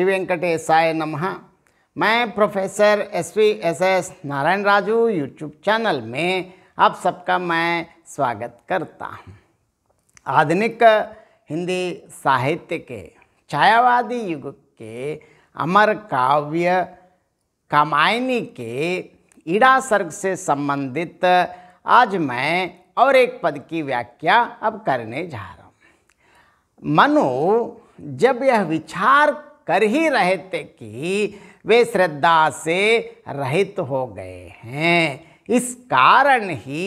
श्री वेंकटेशाय मैं professor S V S S Narayan Raju YouTube channel में आप सबका मैं स्वागत करता हूँ आधुनिक हिंदी साहित्य के छायावादी युग के अमर काव्य कामायनी के ईड़ा सर्ग से संबंधित आज मैं और एक पद की व्याख्या अब करने जा रहा हूँ मनु जब यह विचार कर ही रहे थे कि वे श्रद्धा से रहित हो गए हैं इस कारण ही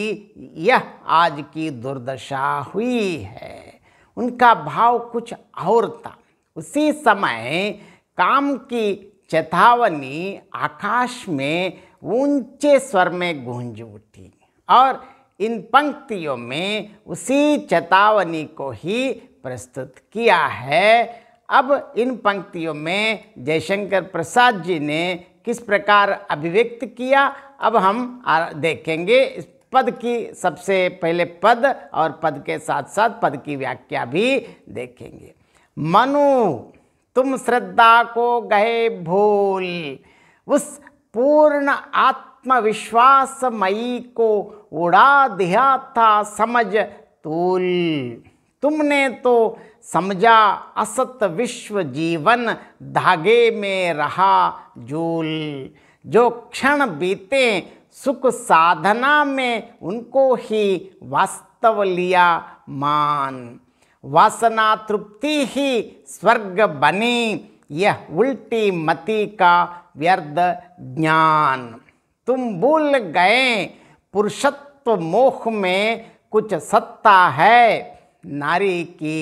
यह आज की दुर्दशा हुई है उनका भाव कुछ और था उसी समय काम की चेतावनी आकाश में ऊंचे स्वर में गूंज उठी और इन पंक्तियों में उसी चेतावनी को ही प्रस्तुत किया है अब इन पंक्तियों में जयशंकर प्रसाद जी ने किस प्रकार अभिव्यक्त किया अब हम देखेंगे इस पद की सबसे पहले पद और पद के साथ साथ पद की व्याख्या भी देखेंगे मनु तुम श्रद्धा को गहे भूल उस पूर्ण आत्मविश्वास मई को उड़ा दिया था समझ तूल तुमने तो समझा असत विश्व जीवन धागे में रहा झूल जो क्षण बीते सुख साधना में उनको ही वास्तव लिया मान वासना तृप्ति ही स्वर्ग बनी यह उल्टी मति का व्यर्थ ज्ञान तुम भूल गए पुरुषत्व मोह में कुछ सत्ता है नारी की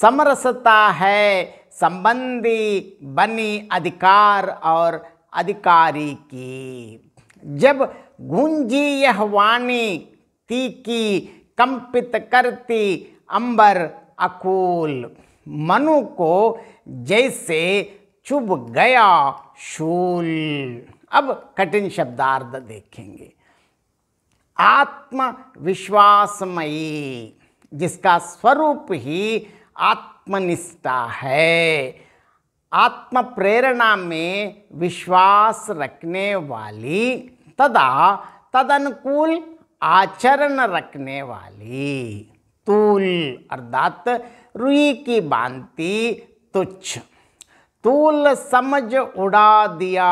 समरसता है संबंधी बनी अधिकार और अधिकारी की जब गूंजी यह वाणी तीखी कंपित करती अंबर अकूल मनु को जैसे चुभ गया शूल अब कठिन शब्दार्थ देखेंगे आत्मविश्वासमयी जिसका स्वरूप ही आत्मनिष्ठा है आत्म प्रेरणा में विश्वास रखने वाली तदा तदनुकूल आचरण रखने वाली तूल अर्थात रुई की बांति तुच्छ तूल समझ उड़ा दिया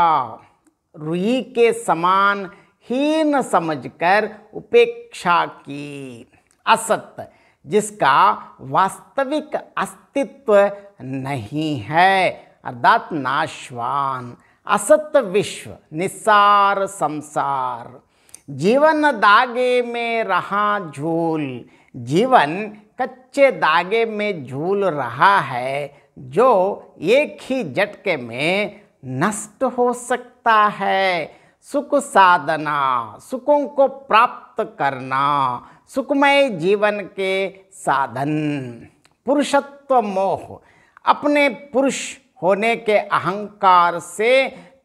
रुई के समान हीन समझकर उपेक्षा की असत जिसका वास्तविक अस्तित्व नहीं है अर्थात नाशवान असत विश्व निसार संसार जीवन दागे में रहा झूल जीवन कच्चे दागे में झूल रहा है जो एक ही झटके में नष्ट हो सकता है सुख साधना सुखों को प्राप्त करना सुखमय जीवन के साधन पुरुषत्व मोह अपने पुरुष होने के अहंकार से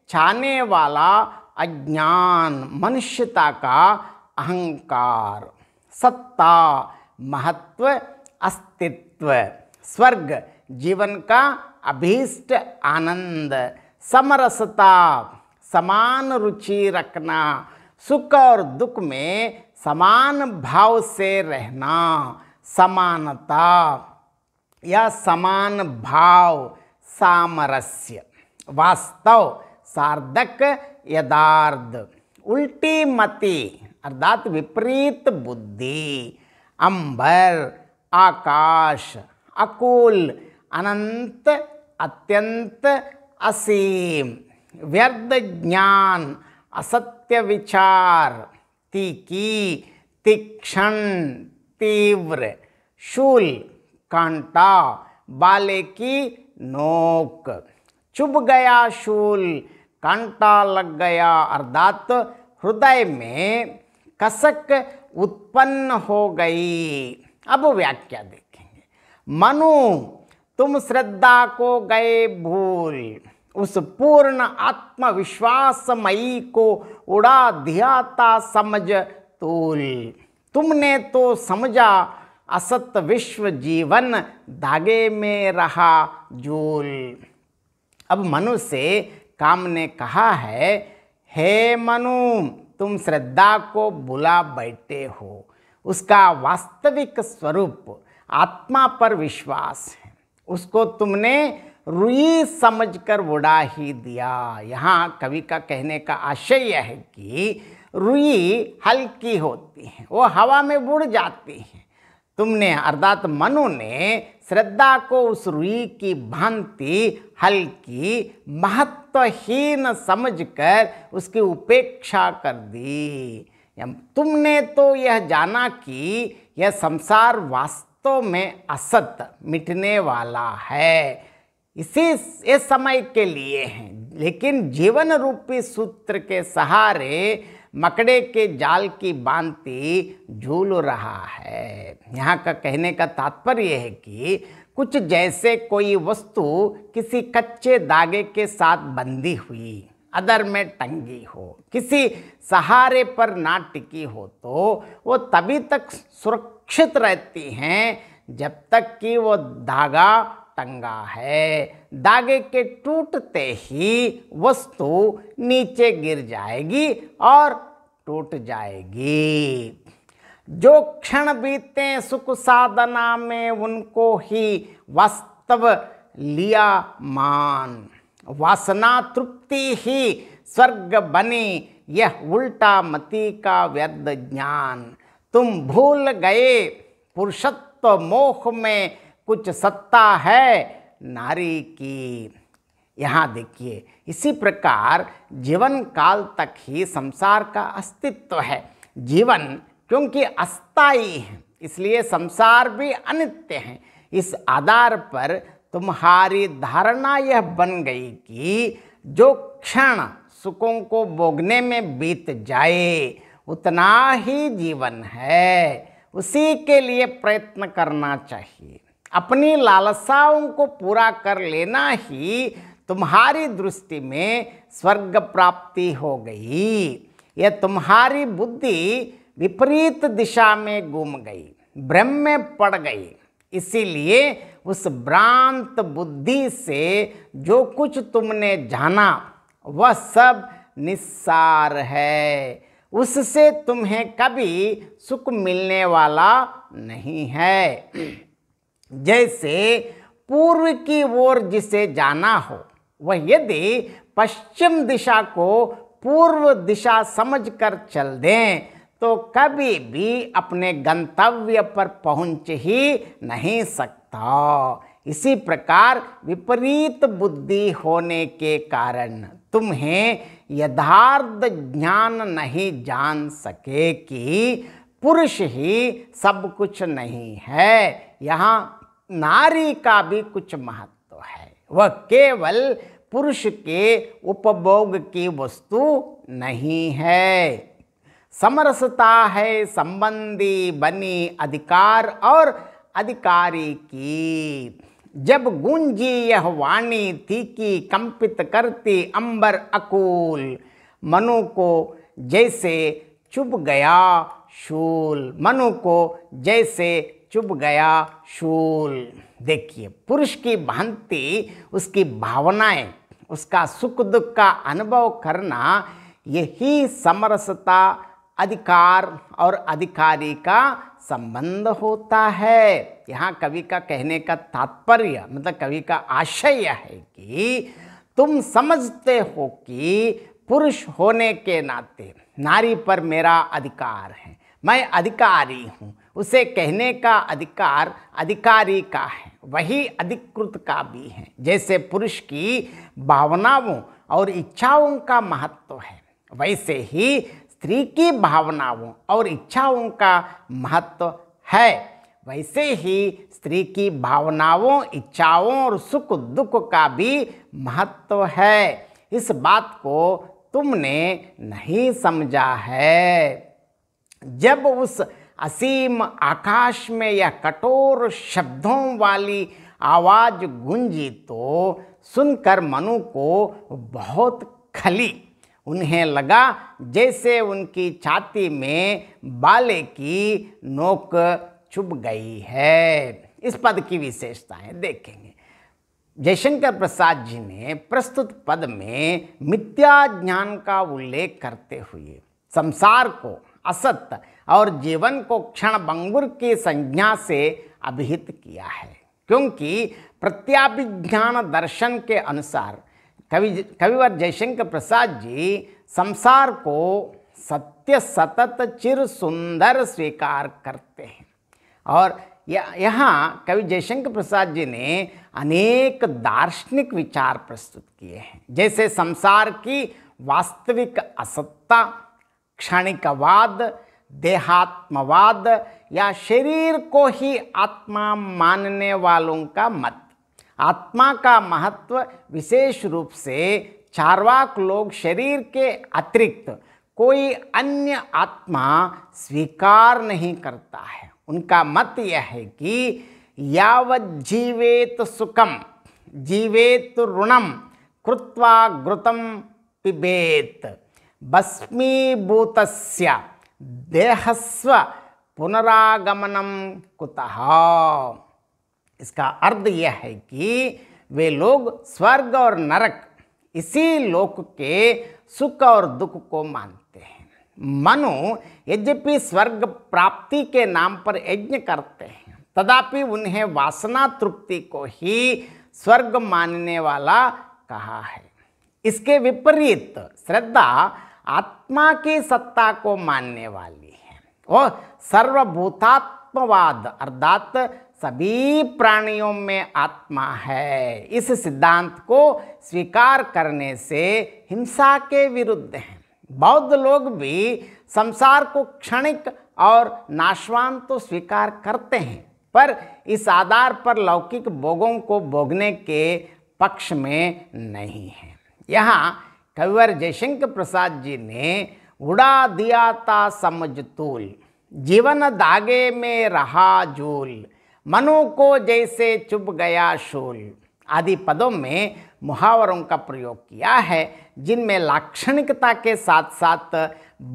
छाने वाला अज्ञान मनुष्यता का अहंकार सत्ता महत्व अस्तित्व स्वर्ग जीवन का अभीष्ट आनंद समरसता समान रुचि रखना सुख और दुख में समान भाव से रहना समानता या समान भाव सामरस्य वास्तव सार्थक यदार्थ उल्टी मति अर्थात विपरीत बुद्धि अंबर आकाश अकुल अनंत अत्यंत असीम व्यर्थ ज्ञान असत्य विचार तीकी तीक्षण तीव्र शूल कांटा बाले की नोक चुभ गया शूल कांटा लग गया अर्थात हृदय में कसक उत्पन्न हो गई अब व्याख्या देखेंगे मनु तुम श्रद्धा को गए भूल उस पूर्ण आत्मविश्वास मई को उड़ा दिया था समझ तूल तुमने तो समझा असत विश्व जीवन धागे में रहा जूल अब मनु से काम ने कहा है हे मनु तुम श्रद्धा को बुला बैठे हो उसका वास्तविक स्वरूप आत्मा पर विश्वास है उसको तुमने रुई समझकर उड़ा ही दिया यहाँ कवि का कहने का आशय यह है कि रुई हल्की होती है वो हवा में उड़ जाती है तुमने अर्थात मनु ने श्रद्धा को उस रुई की भांति हल्की महत्वहीन समझकर उसकी उपेक्षा कर दी तुमने तो यह जाना कि यह संसार वास्तव में असत मिटने वाला है इसी इस समय के लिए हैं लेकिन जीवन रूपी सूत्र के सहारे मकड़े के जाल की बांति झूल रहा है यहाँ का कहने का तात्पर्य है कि कुछ जैसे कोई वस्तु किसी कच्चे धागे के साथ बंधी हुई अदर में टंगी हो किसी सहारे पर ना टिकी हो तो वो तभी तक सुरक्षित रहती हैं जब तक कि वो धागा टंगा है धागे के टूटते ही वस्तु नीचे गिर जाएगी और टूट जाएगी जो क्षण बीते सुख साधना में उनको ही वास्तव लिया मान वासना तृप्ति ही स्वर्ग बनी यह उल्टा मती का व्यर्थ ज्ञान तुम भूल गए पुरुषत्व मोह में कुछ सत्ता है नारी की यहाँ देखिए इसी प्रकार जीवन काल तक ही संसार का अस्तित्व है जीवन क्योंकि अस्थाई है इसलिए संसार भी अनित्य है इस आधार पर तुम्हारी धारणा यह बन गई कि जो क्षण सुखों को भोगने में बीत जाए उतना ही जीवन है उसी के लिए प्रयत्न करना चाहिए अपनी लालसाओं को पूरा कर लेना ही तुम्हारी दृष्टि में स्वर्ग प्राप्ति हो गई यह तुम्हारी बुद्धि विपरीत दिशा में घूम गई भ्रम में पड़ गई इसीलिए उस भ्रांत बुद्धि से जो कुछ तुमने जाना वह सब निस्सार है उससे तुम्हें कभी सुख मिलने वाला नहीं है जैसे पूर्व की ओर जिसे जाना हो वह यदि पश्चिम दिशा को पूर्व दिशा समझकर चल दें तो कभी भी अपने गंतव्य पर पहुंच ही नहीं सकता इसी प्रकार विपरीत बुद्धि होने के कारण तुम्हें यथार्थ ज्ञान नहीं जान सके कि पुरुष ही सब कुछ नहीं है यहाँ नारी का भी कुछ महत्व है वह केवल पुरुष के उपभोग की वस्तु नहीं है समरसता है संबंधी बनी अधिकार और अधिकारी की जब गुंजी यह वाणी थी कि कंपित करती अंबर अकूल मनु को जैसे चुभ गया शूल मनु को जैसे चुप गया शूल देखिए पुरुष की भांति उसकी भावनाएं उसका सुख दुख का अनुभव करना यही समरसता अधिकार और अधिकारी का संबंध होता है यहाँ कवि का कहने का तात्पर्य मतलब कवि का आशय है कि तुम समझते हो कि पुरुष होने के नाते नारी पर मेरा अधिकार है मैं अधिकारी हूँ उसे कहने का अधिकार अधिकारी का है वही अधिकृत का भी है जैसे पुरुष की भावनाओं और इच्छाओं का महत्व है वैसे ही स्त्री की भावनाओं और इच्छाओं का महत्व है वैसे ही स्त्री की भावनाओं इच्छाओं और सुख दुख का भी महत्व है इस बात को तुमने नहीं समझा है जब उस असीम आकाश में यह कठोर शब्दों वाली आवाज़ गुंजी तो सुनकर मनु को बहुत खली उन्हें लगा जैसे उनकी छाती में बाले की नोक चुभ गई है इस पद की विशेषताएं देखेंगे जयशंकर प्रसाद जी ने प्रस्तुत पद में मिथ्या ज्ञान का उल्लेख करते हुए संसार को असत और जीवन को क्षण भंगुर की संज्ञा से अभिहित किया है क्योंकि प्रत्याभिज्ञान दर्शन के अनुसार कवि कविवर जयशंकर प्रसाद जी संसार को सत्य सतत चिर सुंदर स्वीकार करते हैं और यहाँ कवि जयशंकर प्रसाद जी ने अनेक दार्शनिक विचार प्रस्तुत किए हैं जैसे संसार की वास्तविक असत्ता क्षणिकवाद देहात्मवाद या शरीर को ही आत्मा मानने वालों का मत आत्मा का महत्व विशेष रूप से चारवाक लोग शरीर के अतिरिक्त कोई अन्य आत्मा स्वीकार नहीं करता है उनका मत यह है कि यावत जीवेत सुखम जीवेत ऋणम कृत्वा घृतम पिबेत भस्मीभूत देहस्व पुनरागमनम कुतः इसका अर्थ यह है कि वे लोग स्वर्ग और नरक इसी लोक के सुख और दुख को मानते हैं मनु यद्यपि स्वर्ग प्राप्ति के नाम पर यज्ञ करते हैं तदापि उन्हें वासना तृप्ति को ही स्वर्ग मानने वाला कहा है इसके विपरीत श्रद्धा आत्मा की सत्ता को मानने वाली है और सर्वभूतात्मवाद अर्थात सभी प्राणियों में आत्मा है इस सिद्धांत को स्वीकार करने से हिंसा के विरुद्ध हैं बौद्ध लोग भी संसार को क्षणिक और नाशवान तो स्वीकार करते हैं पर इस आधार पर लौकिक भोगों को भोगने के पक्ष में नहीं है यहाँ कविवर जयशंकर प्रसाद जी ने उड़ा दिया था समझ तूल जीवन धागे में रहा झूल मनु को जैसे चुप गया शूल आदि पदों में मुहावरों का प्रयोग किया है जिनमें लाक्षणिकता के साथ साथ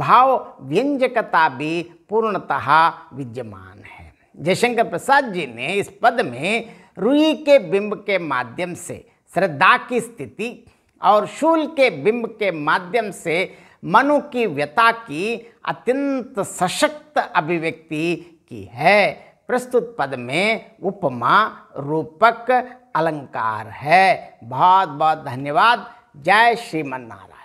भाव व्यंजकता भी पूर्णतः विद्यमान है जयशंकर प्रसाद जी ने इस पद में रुई के बिंब के माध्यम से श्रद्धा की स्थिति और शूल के बिंब के माध्यम से मनु की व्यता की अत्यंत सशक्त अभिव्यक्ति की है प्रस्तुत पद में उपमा रूपक अलंकार है बहुत बहुत धन्यवाद जय श्री नारायण